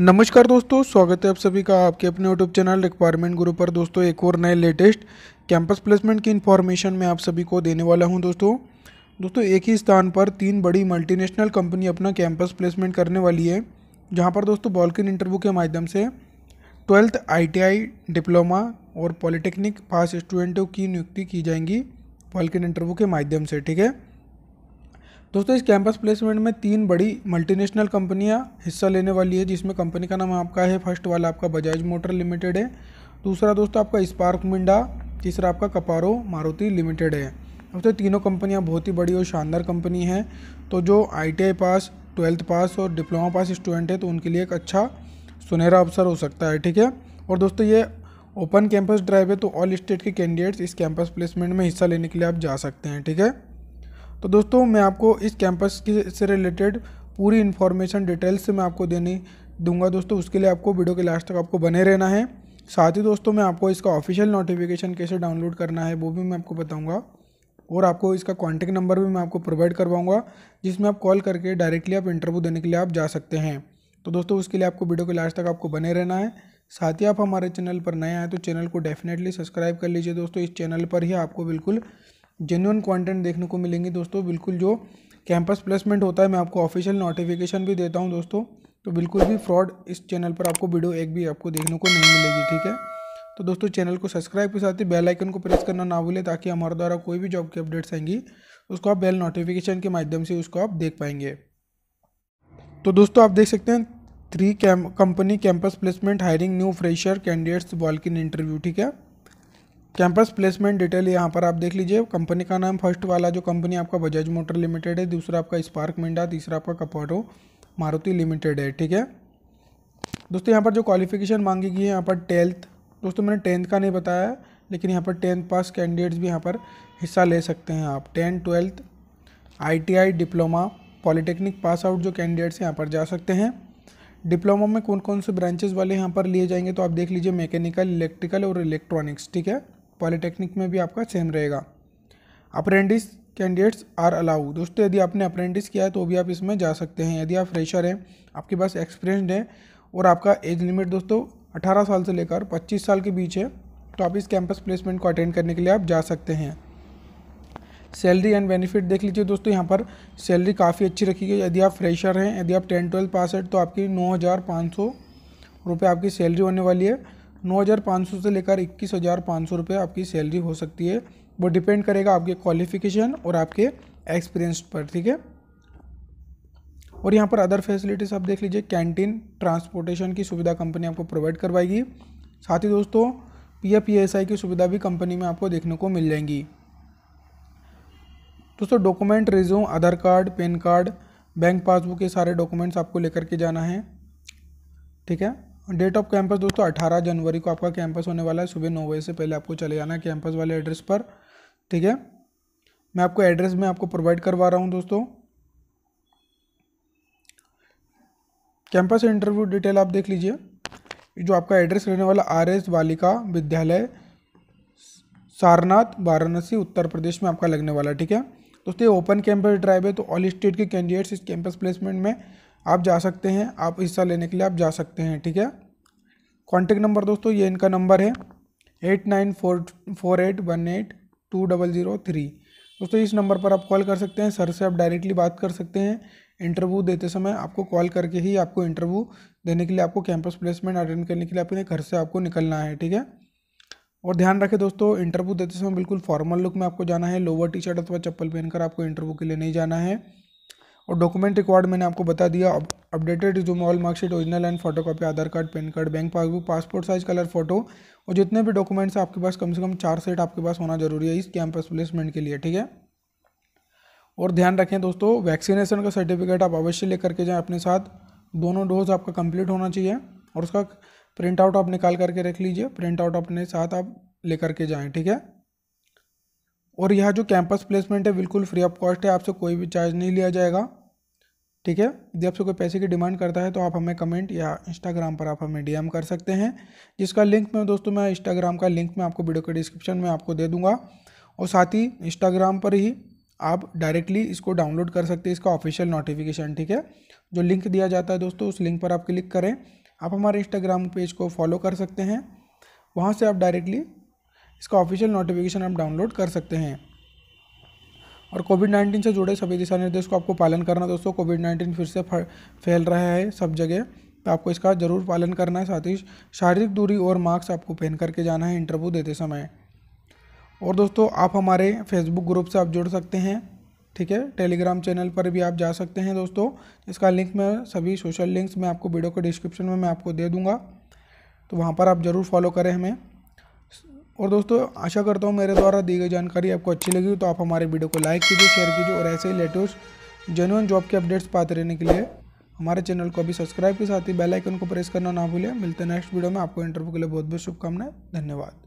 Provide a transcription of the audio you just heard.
नमस्कार दोस्तों स्वागत है आप सभी का आपके अपने यूट्यूब चैनल रिक्वायरमेंट गुरु पर दोस्तों एक और नए लेटेस्ट कैंपस प्लेसमेंट की इन्फॉर्मेशन मैं आप सभी को देने वाला हूं दोस्तों दोस्तों एक ही स्थान पर तीन बड़ी मल्टीनेशनल कंपनी अपना कैंपस प्लेसमेंट करने वाली है जहाँ पर दोस्तों बॉल्किन इंटरव्यू के माध्यम से ट्वेल्थ आई डिप्लोमा और पॉलिटेक्निक पास स्टूडेंटों की नियुक्ति की जाएंगी बॉल्किन इंटरव्यू के माध्यम से ठीक है दोस्तों इस कैंपस प्लेसमेंट में तीन बड़ी मल्टीनेशनल कंपनियां हिस्सा लेने वाली है जिसमें कंपनी का नाम आपका है फर्स्ट वाला आपका बजाज मोटर लिमिटेड है दूसरा दोस्तों आपका स्पार्क मिंडा तीसरा आपका कपारो मारुति लिमिटेड है दोस्तों तीनों कंपनियां बहुत ही बड़ी और शानदार कंपनी हैं तो जो आई पास ट्वेल्थ पास और डिप्लोमा पास स्टूडेंट है तो उनके लिए एक अच्छा सुनहरा अवसर हो सकता है ठीक है और दोस्तों ये ओपन कैंपस ड्राइव है तो ऑल स्टेट के कैंडिडेट्स इस कैंपस प्लेसमेंट में हिस्सा लेने के लिए आप जा सकते हैं ठीक है तो दोस्तों मैं आपको इस कैंपस के से रिलेटेड पूरी इन्फॉर्मेशन डिटेल्स से मैं आपको देने दूंगा दोस्तों उसके लिए आपको वीडियो के लास्ट तक आपको बने रहना है साथ ही दोस्तों मैं आपको इसका ऑफिशियल नोटिफिकेशन कैसे डाउनलोड करना है वो भी मैं आपको बताऊँगा और आपको इसका कॉन्टैक्ट नंबर भी मैं आपको प्रोवाइड करवाऊँगा जिसमें आप कॉल करके डायरेक्टली आप इंटरव्यू देने के लिए आप जा सकते हैं तो दोस्तों उसके लिए आपको वीडियो के लास्ट तक आपको बने रहना है साथ ही आप हमारे चैनल पर नए आए तो चैनल को डेफिनेटली सब्सक्राइब कर लीजिए दोस्तों इस चैनल पर ही आपको बिल्कुल जेन्यून कंटेंट देखने को मिलेंगे दोस्तों बिल्कुल जो कैंपस प्लेसमेंट होता है मैं आपको ऑफिशियल नोटिफिकेशन भी देता हूँ दोस्तों तो बिल्कुल भी फ्रॉड इस चैनल पर आपको वीडियो एक भी आपको देखने को नहीं मिलेगी ठीक है तो दोस्तों चैनल को सब्सक्राइब के साथ ही बेल आइकन को प्रेस करना ना भूलें ताकि हमारे द्वारा कोई भी जॉब की अपडेट्स आएंगी उसको आप बेल नोटिफिकेशन के माध्यम से उसको आप देख पाएंगे तो दोस्तों आप देख सकते हैं three cam company campus placement hiring new fresher candidates walk in interview ठीक है कैंपस प्लेसमेंट डिटेल यहाँ पर आप देख लीजिए कंपनी का नाम फर्स्ट वाला जो कंपनी आपका बजाज मोटर लिमिटेड है दूसरा आपका स्पार्क मिंडा तीसरा आपका कपाटो मारुति लिमिटेड है ठीक है दोस्तों यहाँ पर जो क्वालिफिकेशन मांगी गई है यहाँ पर टेल्थ दोस्तों मैंने टेंथ का नहीं बताया लेकिन यहाँ पर टेंथ पास कैंडिडेट्स भी यहाँ पर हिस्सा ले सकते हैं आप tenth twelfth I diploma polytechnic pass out जो कैंडिडेट्स यहाँ पर जा सकते हैं डिप्लोमा में कौन कौन से ब्रांचेज वाले यहाँ पर लिए जाएंगे तो आप देख लीजिए मैकेनिकल इलेक्ट्रिकल और इलेक्ट्रॉनिक्स ठीक है पॉलीटेक्निक में भी आपका सेम रहेगा अप्रेंटिस कैंडिडेट्स आर अलाउ दोस्तों यदि आपने अप्रेंटिस किया है तो भी आप इसमें जा सकते हैं यदि आप फ्रेशर हैं आपके पास एक्सपीरियंसड हैं और आपका एज लिमिट दोस्तों 18 साल से लेकर 25 साल के बीच है तो आप इस कैंपस प्लेसमेंट को अटेंड करने के लिए आप जा सकते हैं सैलरी एंड बेनिफिट देख लीजिए दोस्तों यहाँ पर सैलरी काफ़ी अच्छी रखी गई यदि आप फ्रेशर हैं यदि आप टेन ट्वेल्थ पास है तो आपकी नौ हज़ार पाँच सौ रुपये आपकी सैलरी होने वाली है 9,500 से लेकर 21,500 रुपये आपकी सैलरी हो सकती है वो डिपेंड करेगा आपके क्वालिफिकेशन और आपके एक्सपीरियंस पर ठीक है और यहाँ पर अदर फैसिलिटीज़ आप देख लीजिए कैंटीन ट्रांसपोर्टेशन की सुविधा कंपनी आपको प्रोवाइड करवाएगी साथ ही दोस्तों पी एफ की सुविधा भी कंपनी में आपको देखने को मिल जाएंगी दोस्तों document resume Aadhaar card pan card bank passbook ये सारे डॉक्यूमेंट्स आपको लेकर के जाना है ठीक है डेट ऑफ कैंपस दोस्तों अठारह जनवरी को आपका कैंपस होने वाला है सुबह नौ बजे से पहले आपको चले जाना है कैंपस वाले एड्रेस पर ठीक है मैं आपको एड्रेस में आपको प्रोवाइड करवा रहा हूँ दोस्तों कैंपस इंटरव्यू डिटेल आप देख लीजिए जो आपका एड्रेस रहने वाला आर एस बालिका विद्यालय सारनाथ वाराणसी उत्तर प्रदेश में आपका लगने वाला ठीक है दोस्तों ये ओपन कैंपस ड्राइव है तो ऑल स्टेट के कैंडिडेट्स इस कैंपस प्लेसमेंट में आप जा सकते हैं आप हिस्सा लेने के लिए आप जा सकते हैं ठीक है कॉन्टेक्ट नंबर दोस्तों ये इनका नंबर है eight nine four four eight one eight two double zero three दोस्तों इस नंबर पर आप कॉल कर सकते हैं सर से आप डायरेक्टली बात कर सकते हैं इंटरव्यू देते समय आपको कॉल करके ही आपको इंटरव्यू देने के लिए आपको कैंपस प्लेसमेंट अटेंड करने के लिए अपने घर से आपको निकलना है ठीक है और ध्यान रखें दोस्तों इंटरव्यू देते समय बिल्कुल फॉर्मल लुक में आपको जाना है लोअर टी शर्ट अथवा चप्पल पहनकर आपको इंटरव्यू के लिए नहीं जाना है और डॉक्यूमेंट रिकॉर्ड मैंने आपको बता दिया अपडेटेड जो मॉल marksheet original and photocopy Aadhaar card pan card bank passbook passport size colour photo और जितने भी डॉक्यूमेंट्स आपके पास कम से कम चार सेट आपके पास होना जरूरी है इस कैंपस प्लेसमेंट के लिए ठीक है और ध्यान रखें दोस्तों वैक्सीनेशन का सर्टिफिकेट आप अवश्य लेकर के जाएँ अपने साथ दोनों डोज आपका कंप्लीट होना चाहिए और उसका प्रिंट आउट आप निकाल करके रख लीजिए प्रिंट आउट अपने साथ आप लेकर के जाएँ ठीक है और यह जो कैंपस प्लेसमेंट है बिल्कुल फ्री ऑफ कॉस्ट है आपसे कोई भी चार्ज नहीं लिया जाएगा ठीक है यदि आपसे कोई पैसे की डिमांड करता है तो आप हमें कमेंट या इंस्टाग्राम पर आप हमें डीएम कर सकते हैं जिसका लिंक मैं दोस्तों मैं इंस्टाग्राम का लिंक मैं आपको वीडियो के डिस्क्रिप्शन में आपको दे दूंगा और साथ ही इंस्टाग्राम पर ही आप डायरेक्टली इसको डाउनलोड कर सकते हैं इसका ऑफिशियल नोटिफिकेशन ठीक है जो लिंक दिया जाता है दोस्तों उस लिंक पर आप क्लिक करें आप हमारे इंस्टाग्राम पेज को फॉलो कर सकते हैं वहाँ से आप डायरेक्टली इसका ऑफिशियल नोटिफिकेशन आप डाउनलोड कर सकते हैं और कोविड नाइन्टीन से जुड़े सभी दिशा निर्देश को आपको पालन करना दोस्तों कोविड नाइन्टीन फिर से फैल रहा है सब जगह तो आपको इसका ज़रूर पालन करना है साथ ही शारीरिक दूरी और मास्क आपको पहन करके जाना है इंटरव्यू देते समय और दोस्तों आप हमारे फेसबुक ग्रुप से आप जुड़ सकते हैं ठीक है टेलीग्राम चैनल पर भी आप जा सकते हैं दोस्तों इसका लिंक मैं सभी सोशल लिंक्स मैं आपको वीडियो के डिस्क्रिप्शन में मैं आपको दे दूँगा तो वहाँ पर आप ज़रूर फॉलो करें हमें और दोस्तों आशा करता हूँ मेरे द्वारा दी गई जानकारी आपको अच्छी लगी तो आप हमारे वीडियो को लाइक कीजिए शेयर कीजिए और ऐसे ही लेटेस्ट जेनुअन जॉब के अपडेट्स पाते रहने के लिए हमारे चैनल को अभी सब्सक्राइब के साथ ही बेल आइकन को प्रेस करना ना भूलें मिलते हैं नेक्स्ट वीडियो में आपको इंटरव्यू के लिए बहुत बहुत शुभकामनाएं धन्यवाद